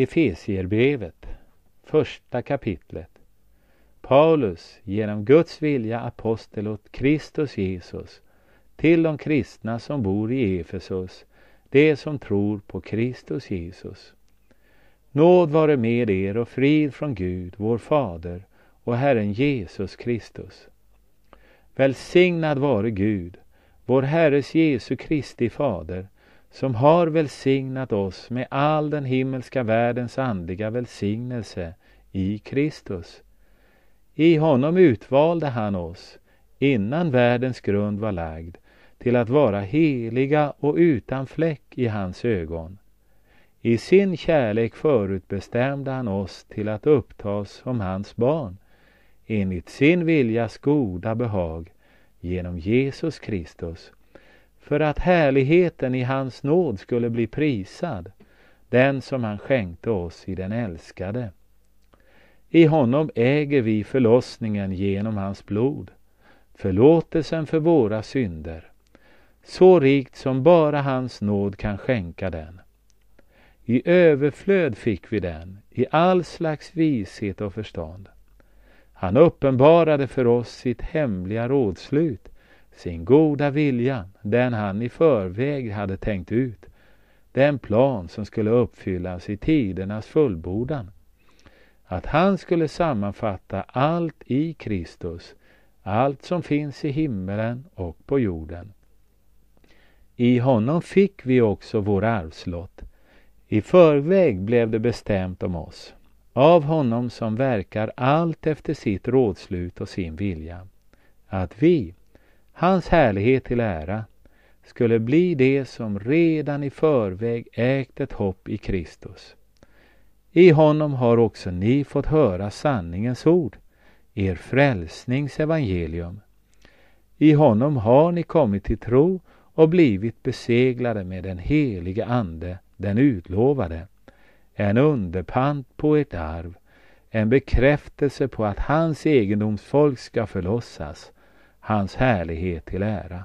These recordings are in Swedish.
Efesierbrevet, första kapitlet. Paulus, genom Guds vilja apostel åt Kristus Jesus, till de kristna som bor i Efesus, de som tror på Kristus Jesus. Nåd vare med er och frid från Gud, vår Fader, och Herren Jesus Kristus. Välsignad vare Gud, vår Herres Jesu Kristi Fader, som har välsignat oss med all den himmelska världens andliga välsignelse i Kristus. I honom utvalde han oss innan världens grund var lagd till att vara heliga och utan fläck i hans ögon. I sin kärlek förutbestämde han oss till att upptas som hans barn enligt sin viljas goda behag genom Jesus Kristus för att härligheten i hans nåd skulle bli prisad, den som han skänkte oss i den älskade. I honom äger vi förlossningen genom hans blod, förlåtelsen för våra synder, så rikt som bara hans nåd kan skänka den. I överflöd fick vi den, i all slags vishet och förstånd. Han uppenbarade för oss sitt hemliga rådslut sin goda vilja, den han i förväg hade tänkt ut, den plan som skulle uppfyllas i tidernas fullbordan. Att han skulle sammanfatta allt i Kristus, allt som finns i himmelen och på jorden. I honom fick vi också vår arvslott. I förväg blev det bestämt om oss, av honom som verkar allt efter sitt rådslut och sin vilja, att vi, Hans härlighet till ära skulle bli det som redan i förväg ägt ett hopp i Kristus. I honom har också ni fått höra sanningens ord, er frälsnings evangelium. I honom har ni kommit till tro och blivit beseglade med den helige Ande, den utlovade, en underpant på ert arv, en bekräftelse på att hans egendomsfolk ska förlossas, hans härlighet till ära.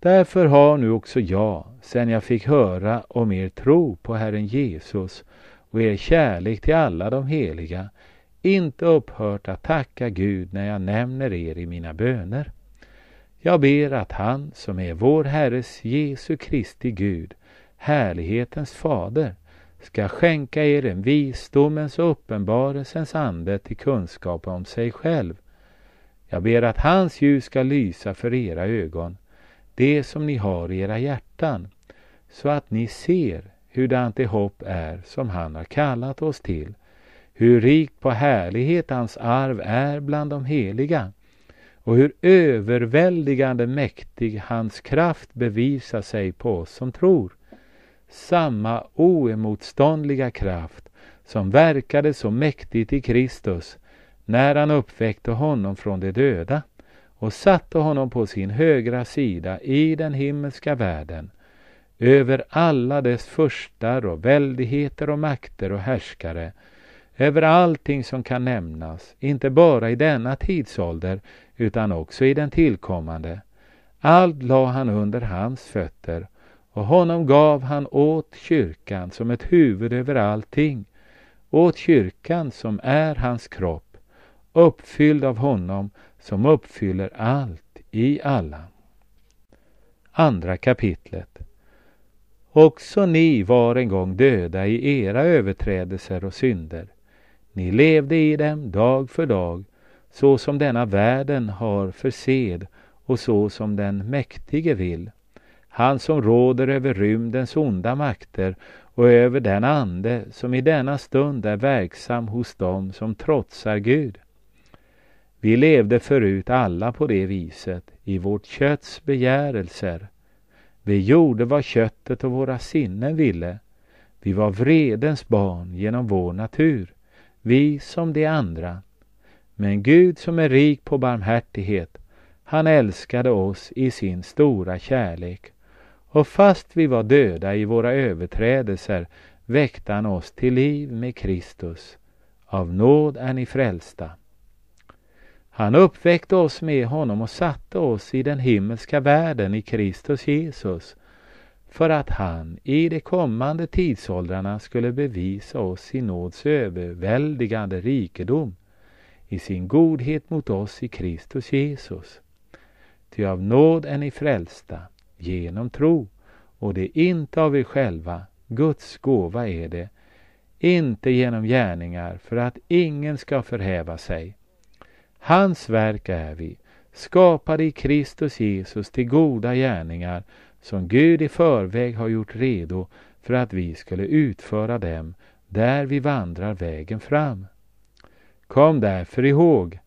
Därför har nu också jag, sedan jag fick höra om er tro på Herren Jesus och er kärlek till alla de heliga, inte upphört att tacka Gud när jag nämner er i mina böner. Jag ber att han som är vår Herres Jesu Kristi Gud, härlighetens fader, ska skänka er en visdomens och uppenbarelsens ande till kunskap om sig själv jag ber att hans ljus ska lysa för era ögon, det som ni har i era hjärtan, så att ni ser hurdant det hopp är som han har kallat oss till, hur rik på härlighet hans arv är bland de heliga och hur överväldigande mäktig hans kraft bevisar sig på oss som tror. Samma oemotståndliga kraft som verkade så mäktigt i Kristus när han uppväckte honom från de döda och satte honom på sin högra sida i den himmelska världen över alla dess förstar och väldigheter och makter och härskare över allting som kan nämnas, inte bara i denna tidsålder utan också i den tillkommande. Allt la han under hans fötter och honom gav han åt kyrkan som ett huvud över allting, åt kyrkan som är hans kropp uppfylld av honom som uppfyller allt i alla. Andra kapitlet. Också ni var en gång döda i era överträdelser och synder. Ni levde i dem dag för dag, så som denna världen har för sed och så som den mäktige vill. Han som råder över rymdens onda makter och över den ande som i denna stund är verksam hos dem som trotsar Gud. Vi levde förut alla på det viset, i vårt kötts begärelser. Vi gjorde vad köttet och våra sinnen ville. Vi var vredens barn genom vår natur, vi som de andra. Men Gud som är rik på barmhärtighet, han älskade oss i sin stora kärlek. Och fast vi var döda i våra överträdelser väckte han oss till liv med Kristus. Av nåd är ni frälsta. Han uppväckte oss med honom och satte oss i den himmelska världen i Kristus Jesus för att han i de kommande tidsåldrarna skulle bevisa oss sin nåds överväldigande rikedom i sin godhet mot oss i Kristus Jesus. Ty av nåd är ni frälsta genom tro och det är inte av er själva, Guds gåva är det, inte genom gärningar för att ingen ska förhäva sig. Hans verk är vi, skapade i Kristus Jesus till goda gärningar som Gud i förväg har gjort redo för att vi skulle utföra dem där vi vandrar vägen fram. Kom därför ihåg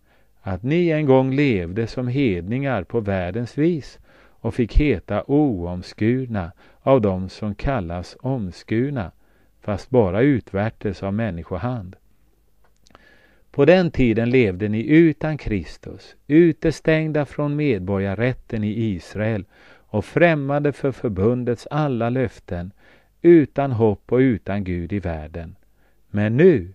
att ni en gång levde som hedningar på världens vis och fick heta oomskurna av dem som kallas omskurna, fast bara utvärtes av människohand. På den tiden levde ni utan Kristus, utestängda från medborgarrätten i Israel och främmande för förbundets alla löften, utan hopp och utan Gud i världen. Men nu,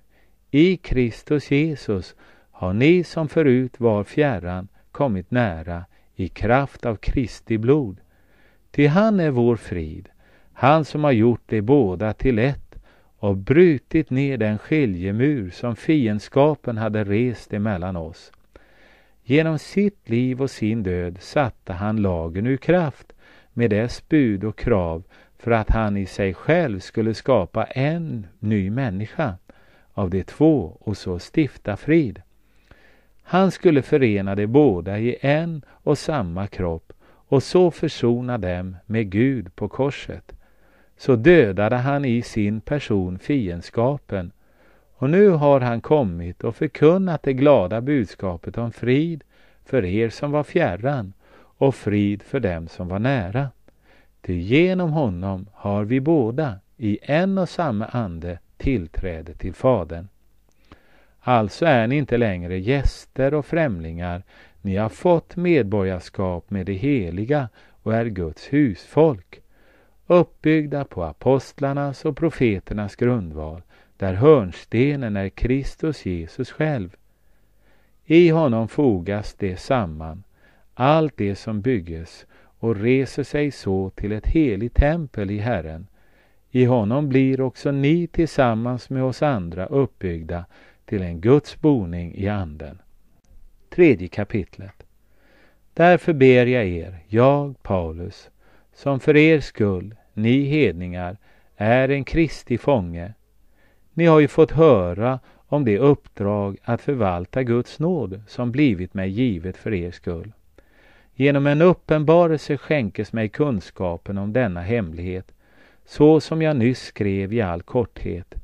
i Kristus Jesus, har ni som förut var fjärran kommit nära i kraft av Kristi blod. Ty han är vår frid, han som har gjort det båda till ett och brutit ner den skiljemur som fiendskapen hade rest emellan oss. Genom sitt liv och sin död satte han lagen ur kraft med dess bud och krav för att han i sig själv skulle skapa en ny människa av de två och så stifta frid. Han skulle förena de båda i en och samma kropp och så försona dem med Gud på korset så dödade han i sin person fiendskapen och nu har han kommit och förkunnat det glada budskapet om frid för er som var fjärran och frid för dem som var nära. Ty genom honom har vi båda i en och samma ande tillträde till Fadern. Alltså är ni inte längre gäster och främlingar, ni har fått medborgarskap med det heliga och är Guds husfolk uppbyggda på apostlarnas och profeternas grundval, där hörnstenen är Kristus Jesus själv. I honom fogas det samman, allt det som bygges och reser sig så till ett heligt tempel i Herren. I honom blir också ni tillsammans med oss andra uppbyggda till en Guds boning i anden. Tredje kapitlet. Därför ber jag er, jag Paulus, som för er skull ni hedningar är en Kristi fånge. Ni har ju fått höra om det uppdrag att förvalta Guds nåd som blivit mig givet för er skull. Genom en uppenbarelse skänkes mig kunskapen om denna hemlighet, så som jag nyss skrev i all korthet,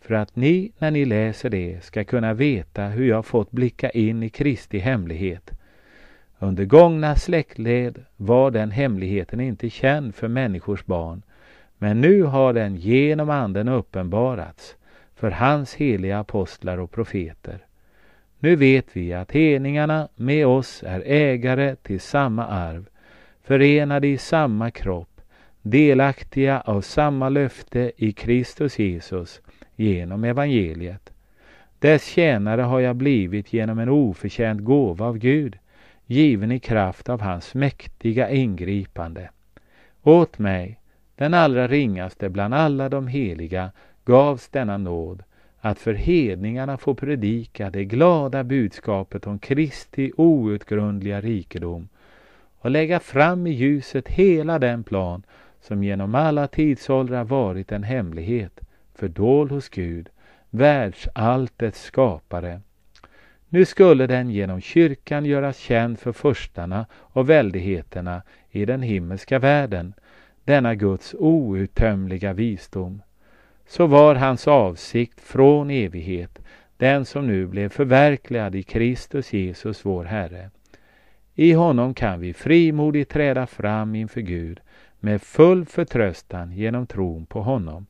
för att ni när ni läser det ska kunna veta hur jag fått blicka in i Kristi hemlighet. Under gångna släktled var den hemligheten inte känd för människors barn, men nu har den genom anden uppenbarats för hans heliga apostlar och profeter. Nu vet vi att hedningarna med oss är ägare till samma arv, förenade i samma kropp, delaktiga av samma löfte i Kristus Jesus genom evangeliet. Dess tjänare har jag blivit genom en oförtjänt gåva av Gud, given i kraft av hans mäktiga ingripande. Åt mig, den allra ringaste bland alla de heliga, gavs denna nåd att för hedningarna få predika det glada budskapet om Kristi outgrundliga rikedom och lägga fram i ljuset hela den plan som genom alla tidsåldrar varit en hemlighet, fördold hos Gud, världsalltets skapare. Nu skulle den genom kyrkan göras känd för förstarna och väldigheterna i den himmelska världen denna Guds outtömliga visdom, så var hans avsikt från evighet den som nu blev förverkligad i Kristus Jesus vår Herre. I honom kan vi frimodigt träda fram inför Gud med full förtröstan genom tron på honom.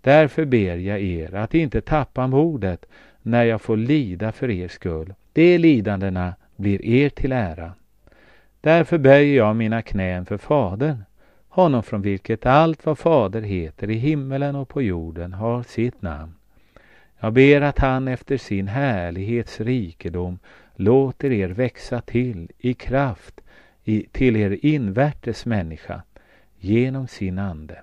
Därför ber jag er att inte tappa modet när jag får lida för er skull. De lidandena blir er till ära. Därför böjer jag mina knän för Fadern honom från vilket allt vad Fader heter i himmelen och på jorden har sitt namn. Jag ber att han efter sin härlighets rikedom låter er växa till i kraft i, till er invärtes människa genom sin Ande.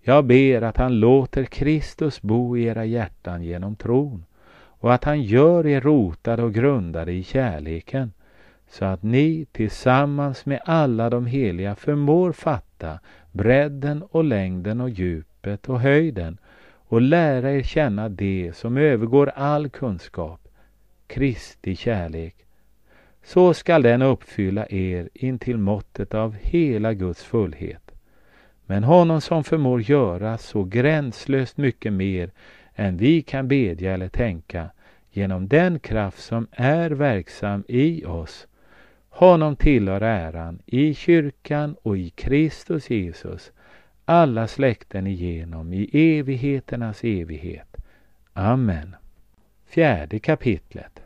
Jag ber att han låter Kristus bo i era hjärtan genom tron och att han gör er rotade och grundade i kärleken så att ni tillsammans med alla de heliga förmår fatta bredden och längden och djupet och höjden och lära er känna det som övergår all kunskap, Kristi kärlek. Så skall den uppfylla er intill måttet av hela Guds fullhet. Men honom som förmår göra så gränslöst mycket mer än vi kan bedja eller tänka genom den kraft som är verksam i oss honom tillhör äran i kyrkan och i Kristus Jesus, alla släkten igenom i evigheternas evighet. Amen. Fjärde kapitlet.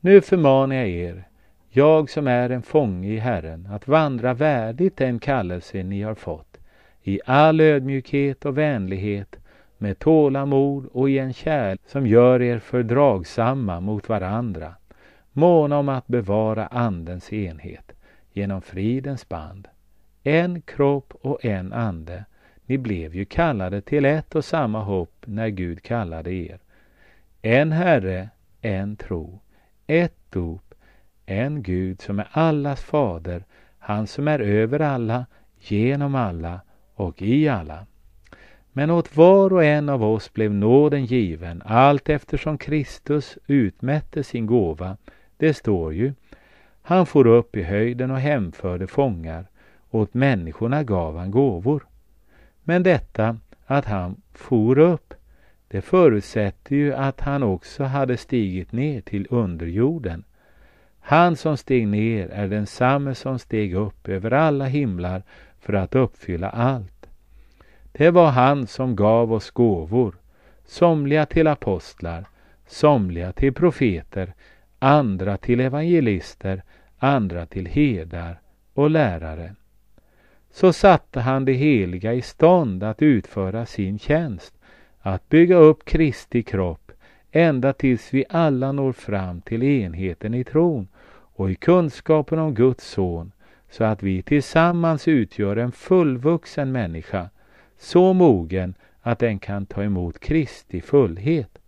Nu förmanar jag er, jag som är en fånge i Herren, att vandra värdigt den kallelse ni har fått, i all ödmjukhet och vänlighet, med tålamod och i en kärlek som gör er fördragsamma mot varandra, måna om att bevara Andens enhet genom fridens band. En kropp och en ande. Ni blev ju kallade till ett och samma hopp när Gud kallade er. En Herre, en tro, ett dop, en Gud som är allas fader, han som är över alla, genom alla och i alla. Men åt var och en av oss blev nåden given allt eftersom Kristus utmätte sin gåva det står ju. Han for upp i höjden och hemförde fångar. Åt människorna gav han gåvor. Men detta att han for upp, det förutsätter ju att han också hade stigit ner till underjorden. Han som steg ner är densamme som steg upp över alla himlar för att uppfylla allt. Det var han som gav oss gåvor, somliga till apostlar, somliga till profeter, andra till evangelister, andra till herdar och lärare. Så satte han de heliga i stånd att utföra sin tjänst, att bygga upp Kristi kropp, ända tills vi alla når fram till enheten i tron och i kunskapen om Guds son, så att vi tillsammans utgör en fullvuxen människa, så mogen att den kan ta emot Kristi fullhet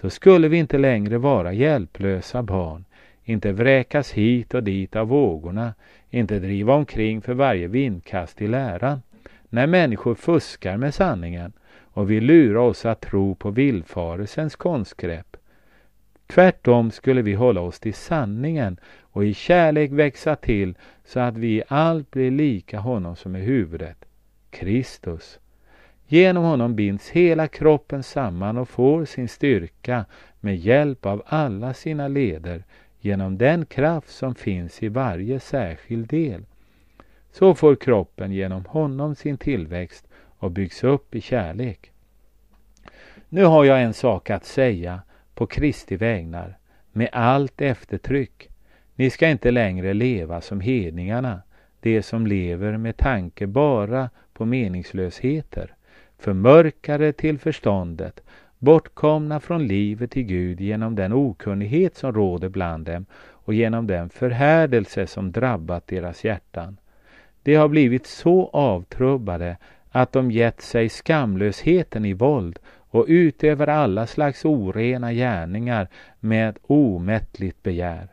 så skulle vi inte längre vara hjälplösa barn, inte vräkas hit och dit av vågorna, inte driva omkring för varje vindkast i läran. När människor fuskar med sanningen och vill lura oss att tro på villfarelsens konstgrepp. Tvärtom skulle vi hålla oss till sanningen och i kärlek växa till så att vi i allt blir lika honom som är huvudet, Kristus. Genom honom binds hela kroppen samman och får sin styrka med hjälp av alla sina leder genom den kraft som finns i varje särskild del. Så får kroppen genom honom sin tillväxt och byggs upp i kärlek. Nu har jag en sak att säga på Kristi vägnar med allt eftertryck. Ni ska inte längre leva som hedningarna, de som lever med tanke bara på meningslösheter förmörkade till förståndet, bortkomna från livet till Gud genom den okunnighet som råder bland dem och genom den förhärdelse som drabbat deras hjärtan. De har blivit så avtrubbade att de gett sig skamlösheten i våld och utövar alla slags orena gärningar med omättligt begär.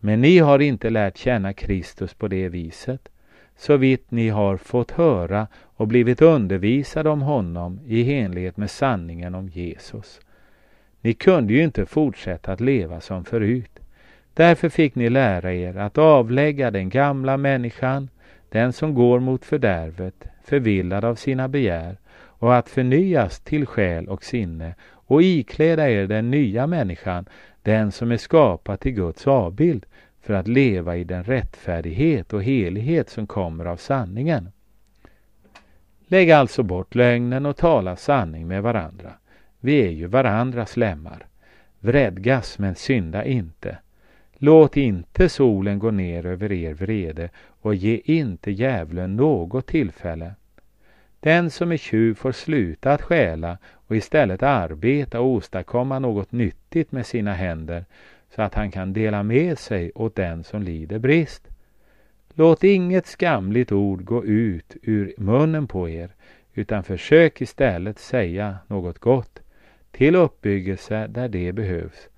Men ni har inte lärt känna Kristus på det viset så vitt ni har fått höra och blivit undervisade om honom i enlighet med sanningen om Jesus. Ni kunde ju inte fortsätta att leva som förut. Därför fick ni lära er att avlägga den gamla människan, den som går mot fördärvet, förvillad av sina begär, och att förnyas till själ och sinne och ikläda er den nya människan, den som är skapad till Guds avbild, för att leva i den rättfärdighet och helighet som kommer av sanningen. Lägg alltså bort lögnen och tala sanning med varandra. Vi är ju varandras lemmar. Vredgas men synda inte. Låt inte solen gå ner över er vrede och ge inte djävulen något tillfälle. Den som är tjuv får sluta att stjäla och istället arbeta och åstadkomma något nyttigt med sina händer så att han kan dela med sig åt den som lider brist. Låt inget skamligt ord gå ut ur munnen på er, utan försök istället säga något gott till uppbyggelse där det behövs,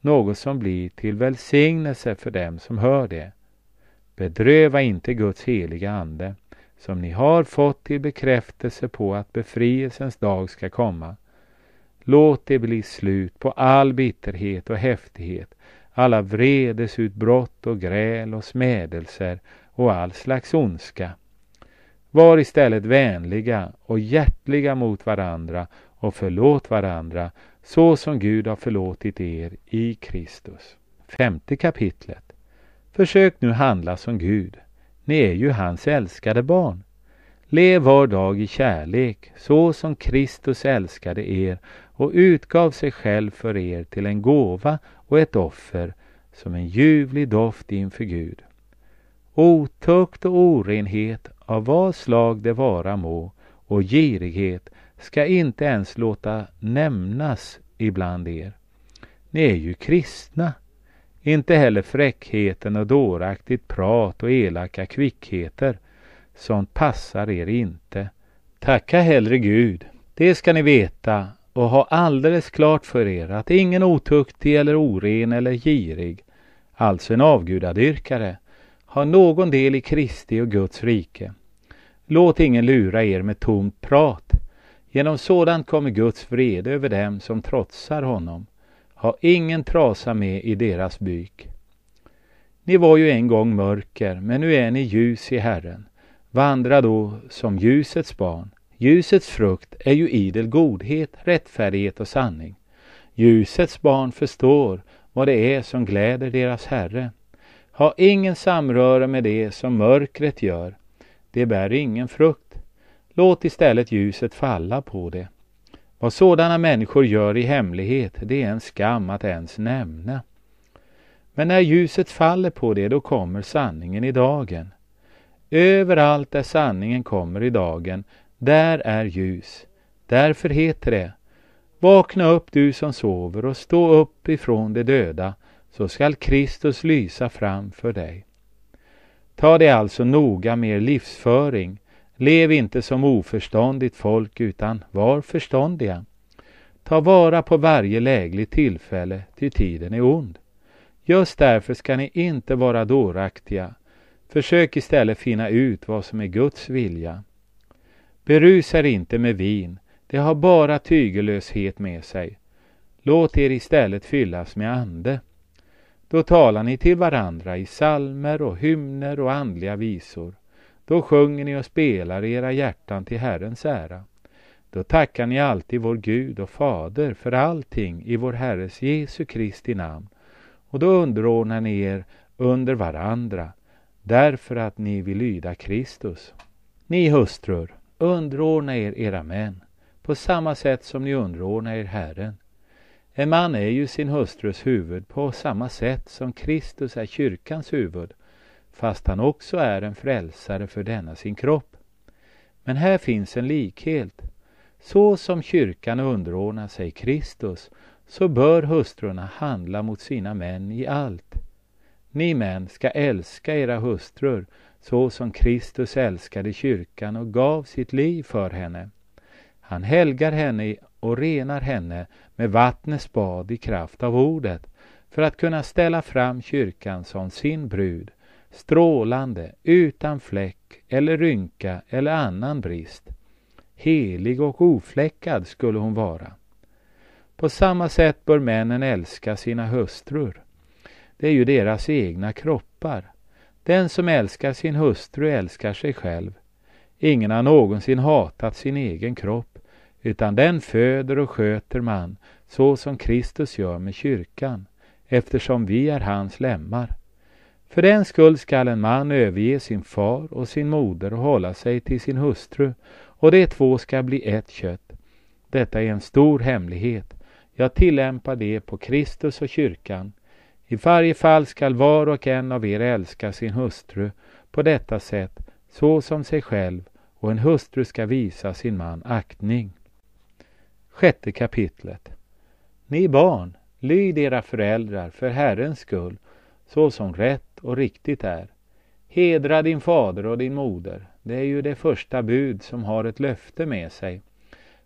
något som blir till välsignelse för dem som hör det. Bedröva inte Guds heliga Ande, som ni har fått till bekräftelse på att befrielsens dag ska komma. Låt det bli slut på all bitterhet och häftighet, alla vredesutbrott och gräl och smädelser och all slags ondska. Var istället vänliga och hjärtliga mot varandra och förlåt varandra så som Gud har förlåtit er i Kristus. Femte kapitlet. Försök nu handla som Gud. Ni är ju hans älskade barn. Lev var dag i kärlek så som Kristus älskade er och utgav sig själv för er till en gåva och ett offer som en ljuvlig doft inför Gud. Otukt och orenhet av vad slag det vara må och girighet ska inte ens låta nämnas ibland er. Ni är ju kristna. Inte heller fräckheten och dåraktigt prat och elaka kvickheter. Sånt passar er inte. Tacka hellre Gud. Det ska ni veta och ha alldeles klart för er att ingen otuktig eller oren eller girig, alltså en avgudadyrkare, har någon del i Kristi och Guds rike. Låt ingen lura er med tomt prat. Genom sådant kommer Guds vrede över dem som trotsar honom. Ha ingen trasa med i deras byk. Ni var ju en gång mörker, men nu är ni ljus i Herren. Vandra då som ljusets barn Ljusets frukt är ju idel godhet, rättfärdighet och sanning. Ljusets barn förstår vad det är som gläder deras Herre. Ha ingen samröre med det som mörkret gör. Det bär ingen frukt. Låt istället ljuset falla på det. Vad sådana människor gör i hemlighet, det är en skam att ens nämna. Men när ljuset faller på det, då kommer sanningen i dagen. Överallt där sanningen kommer i dagen, där är ljus. Därför heter det Vakna upp du som sover och stå upp ifrån de döda så skall Kristus lysa fram för dig. Ta dig alltså noga med er livsföring. Lev inte som oförståndigt folk utan var förståndiga. Ta vara på varje lägligt tillfälle, ty tiden är ond. Just därför ska ni inte vara dåraktiga. Försök istället finna ut vad som är Guds vilja. Berusa er inte med vin, det har bara tygelöshet med sig. Låt er istället fyllas med ande. Då talar ni till varandra i salmer och hymner och andliga visor. Då sjunger ni och spelar i era hjärtan till Herrens ära. Då tackar ni alltid vår Gud och Fader för allting i vår Herres Jesu Kristi namn. Och då underordnar ni er under varandra, därför att ni vill lyda Kristus. Ni hustrur, Underordna er era män på samma sätt som ni underordnar er Herren. En man är ju sin hustrus huvud på samma sätt som Kristus är kyrkans huvud, fast han också är en frälsare för denna sin kropp. Men här finns en likhet. Så som kyrkan underordnar sig Kristus, så bör hustrurna handla mot sina män i allt. Ni män ska älska era hustrur så som Kristus älskade kyrkan och gav sitt liv för henne. Han helgar henne och renar henne med vattnets bad i kraft av ordet för att kunna ställa fram kyrkan som sin brud, strålande, utan fläck eller rynka eller annan brist. Helig och ofläckad skulle hon vara. På samma sätt bör männen älska sina hustrur. Det är ju deras egna kroppar. Den som älskar sin hustru älskar sig själv. Ingen har någonsin hatat sin egen kropp, utan den föder och sköter man, så som Kristus gör med kyrkan, eftersom vi är hans lemmar. För den skull skall en man överge sin far och sin moder och hålla sig till sin hustru, och de två skall bli ett kött. Detta är en stor hemlighet. Jag tillämpar det på Kristus och kyrkan. I varje fall skall var och en av er älska sin hustru på detta sätt, så som sig själv, och en hustru ska visa sin man aktning. Sjätte kapitlet. Ni barn, lyd era föräldrar för Herrens skull, så som rätt och riktigt är. Hedra din fader och din moder, det är ju det första bud som har ett löfte med sig,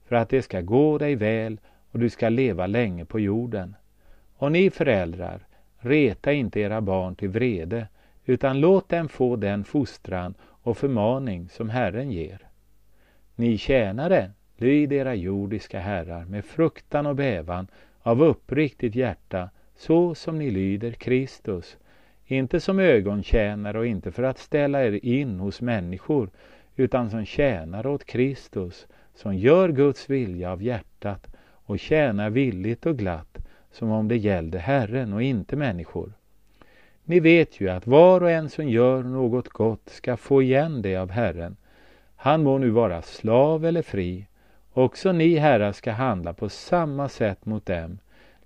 för att det ska gå dig väl och du ska leva länge på jorden. Och ni föräldrar, Reta inte era barn till vrede, utan låt dem få den fostran och förmaning som Herren ger. Ni tjänare, lyd era jordiska herrar med fruktan och bävan av uppriktigt hjärta, så som ni lyder Kristus, inte som ögontjänare och inte för att ställa er in hos människor, utan som tjänare åt Kristus, som gör Guds vilja av hjärtat och tjänar villigt och glatt, som om det gällde Herren och inte människor. Ni vet ju att var och en som gör något gott ska få igen det av Herren. Han må nu vara slav eller fri. Också ni herrar ska handla på samma sätt mot dem.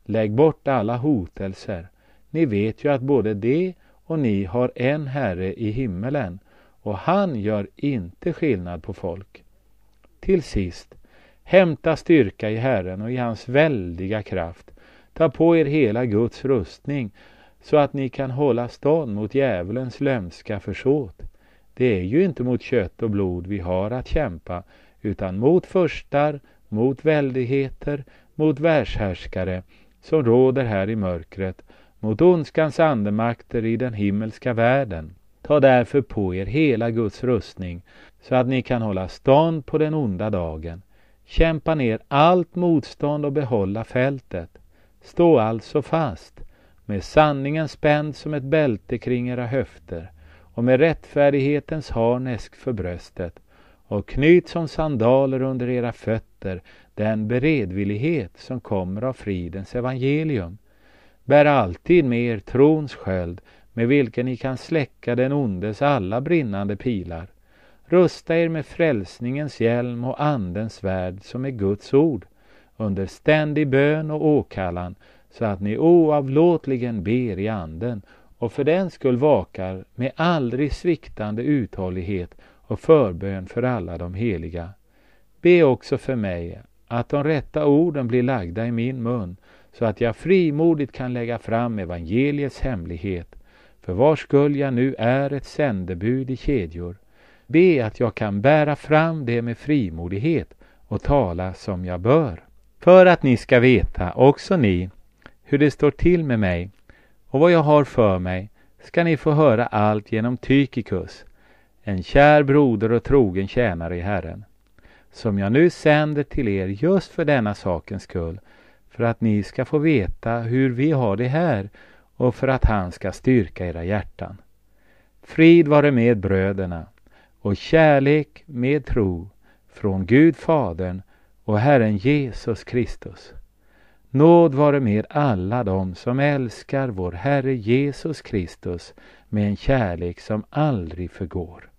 Lägg bort alla hotelser. Ni vet ju att både de och ni har en herre i himmelen och han gör inte skillnad på folk. Till sist, hämta styrka i Herren och i hans väldiga kraft. Ta på er hela Guds rustning så att ni kan hålla stånd mot djävulens lömska försåt. Det är ju inte mot kött och blod vi har att kämpa, utan mot förstar, mot väldigheter, mot världshärskare som råder här i mörkret, mot ondskans andemakter i den himmelska världen. Ta därför på er hela Guds rustning så att ni kan hålla stånd på den onda dagen. Kämpa ner allt motstånd och behålla fältet. Stå alltså fast med sanningen spänd som ett bälte kring era höfter och med rättfärdighetens harnesk för bröstet och knyt som sandaler under era fötter den beredvillighet som kommer av fridens evangelium. Bär alltid med er trons sköld med vilken ni kan släcka den ondes alla brinnande pilar. Rusta er med frälsningens hjälm och andens svärd som är Guds ord under ständig bön och åkallan så att ni oavlåtligen ber i anden och för den skull vakar med aldrig sviktande uthållighet och förbön för alla de heliga. Be också för mig att de rätta orden blir lagda i min mun så att jag frimodigt kan lägga fram evangeliets hemlighet för vars skull jag nu är ett sändebud i kedjor. Be att jag kan bära fram det med frimodighet och tala som jag bör för att ni ska veta, också ni, hur det står till med mig och vad jag har för mig, ska ni få höra allt genom Tychikus, en kär broder och trogen tjänare i Herren, som jag nu sänder till er just för denna sakens skull, för att ni ska få veta hur vi har det här och för att han ska styrka era hjärtan. Frid vare med bröderna och kärlek med tro från Gud Fadern och Herren Jesus Kristus. Nåd vare med alla dem som älskar vår Herre Jesus Kristus med en kärlek som aldrig förgår.